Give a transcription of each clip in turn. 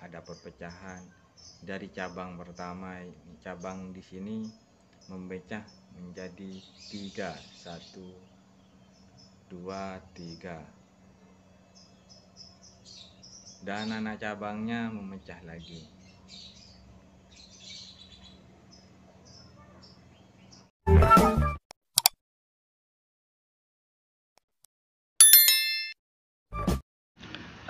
ada perpecahan dari cabang pertama cabang di sini memecah menjadi tiga satu dua tiga dan anak cabangnya memecah lagi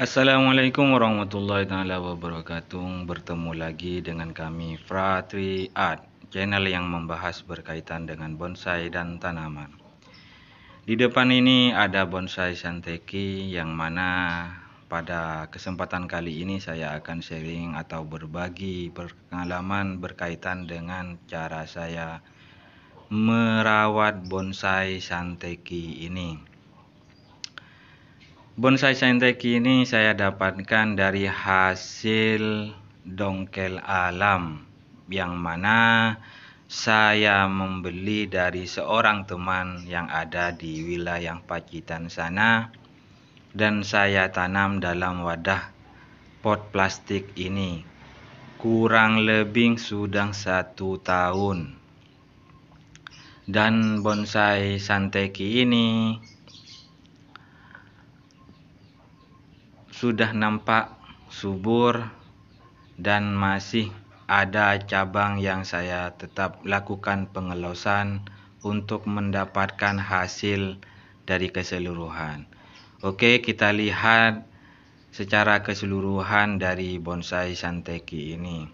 Assalamualaikum warahmatullahi taala wabarakatuh. Bertemu lagi dengan kami Fratri Art, channel yang membahas berkaitan dengan bonsai dan tanaman. Di depan ini ada bonsai santeki yang mana pada kesempatan kali ini saya akan sharing atau berbagi pengalaman berkaitan dengan cara saya merawat bonsai santeki ini. Bonsai saintek ini saya dapatkan dari hasil dongkel alam yang mana saya membeli dari seorang teman yang ada di wilayah Pacitan sana dan saya tanam dalam wadah pot plastik ini kurang lebih sudah satu tahun dan bonsai santeki ini sudah nampak subur dan masih ada cabang yang saya tetap lakukan pengelosan untuk mendapatkan hasil dari keseluruhan. Oke, kita lihat secara keseluruhan dari bonsai santeki ini.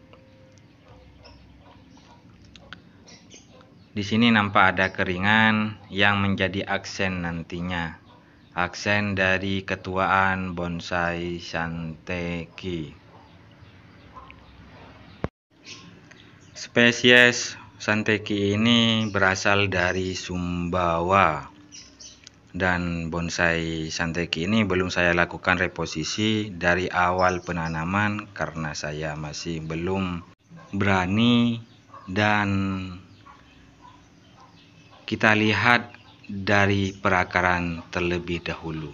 Di sini nampak ada keringan yang menjadi aksen nantinya aksen dari ketuaan bonsai Santeki. Spesies Santeki ini berasal dari Sumbawa dan bonsai Santeki ini belum saya lakukan reposisi dari awal penanaman karena saya masih belum berani dan kita lihat dari perakaran terlebih dahulu.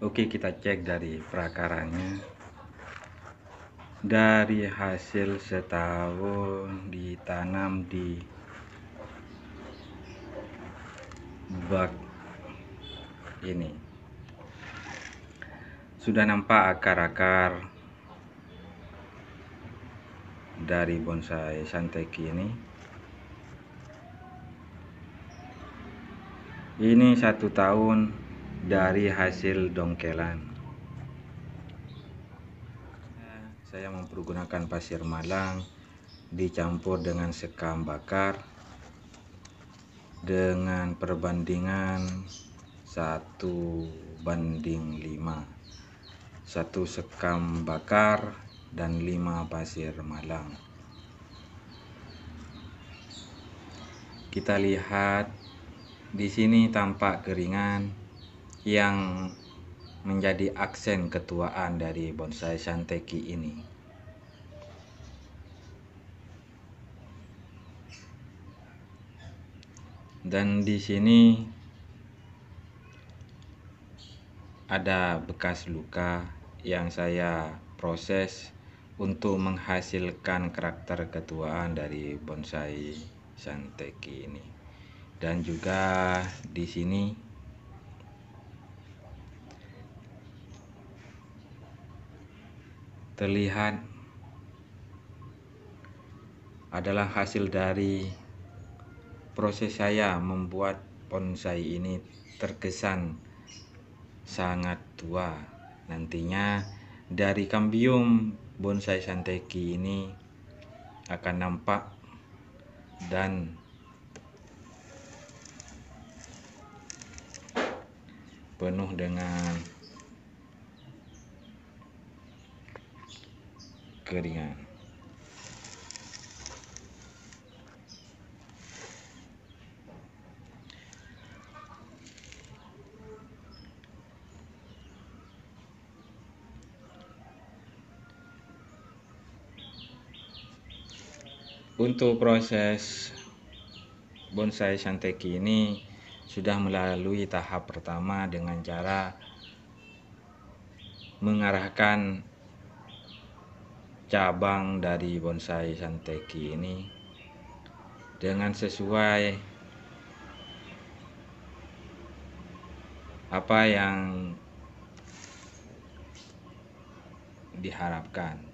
Oke, kita cek dari perakarannya. Dari hasil setahun ditanam di bak ini. Sudah nampak akar-akar dari bonsai santeki ini Ini satu tahun dari hasil dongkelan. Saya mempergunakan pasir malang dicampur dengan sekam bakar dengan perbandingan satu banding lima, satu sekam bakar dan lima pasir malang kita lihat di sini tampak keringan yang menjadi aksen ketuaan dari bonsai santeki ini. Dan di sini ada bekas luka yang saya proses untuk menghasilkan karakter ketuaan dari bonsai santeki ini dan juga di sini terlihat adalah hasil dari proses saya membuat bonsai ini terkesan sangat tua nantinya dari kambium bonsai santeki ini akan nampak dan penuh dengan keringan Untuk proses bonsai shanteki ini sudah melalui tahap pertama dengan cara mengarahkan cabang dari bonsai santeki ini dengan sesuai apa yang diharapkan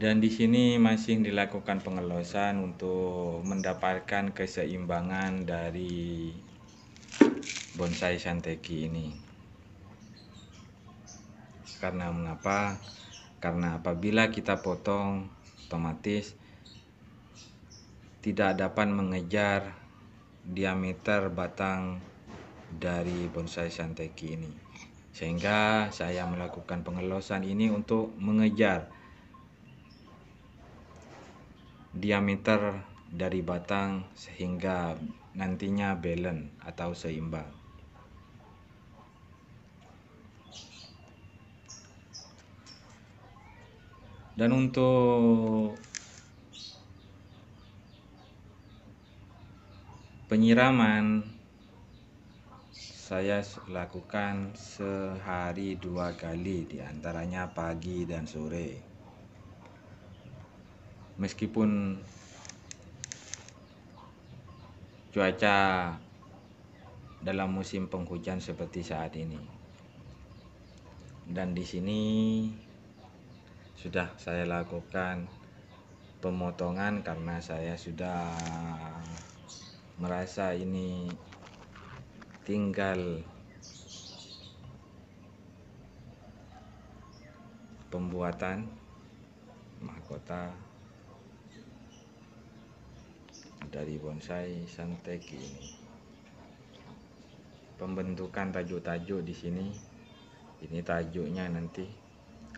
dan di sini masih dilakukan pengelosan untuk mendapatkan keseimbangan dari bonsai santeki ini karena mengapa karena apabila kita potong otomatis tidak dapat mengejar diameter batang dari bonsai santeki ini sehingga saya melakukan pengelosan ini untuk mengejar diameter dari batang sehingga nantinya balance atau seimbang. Dan untuk penyiraman saya lakukan sehari dua kali diantaranya pagi dan sore meskipun cuaca dalam musim penghujan seperti saat ini. Dan di sini sudah saya lakukan pemotongan karena saya sudah merasa ini tinggal pembuatan mahkota dari bonsai santeki ini. Pembentukan tajuk-tajuk di sini, ini tajuknya nanti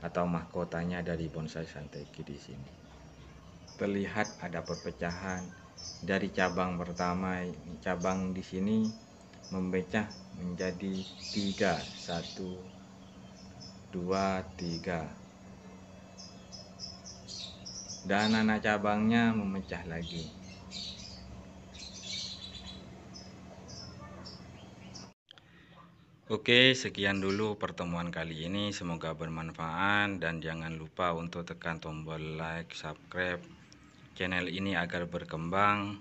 atau mahkotanya dari bonsai santeki di sini. Terlihat ada perpecahan dari cabang pertama, cabang di sini memecah menjadi tiga, satu, dua, tiga dan anak cabangnya memecah lagi Oke, sekian dulu pertemuan kali ini. Semoga bermanfaat dan jangan lupa untuk tekan tombol like, subscribe channel ini agar berkembang.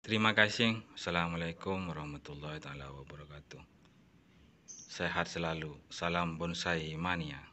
Terima kasih. Assalamualaikum warahmatullahi wabarakatuh. Sehat selalu. Salam bonsai mania.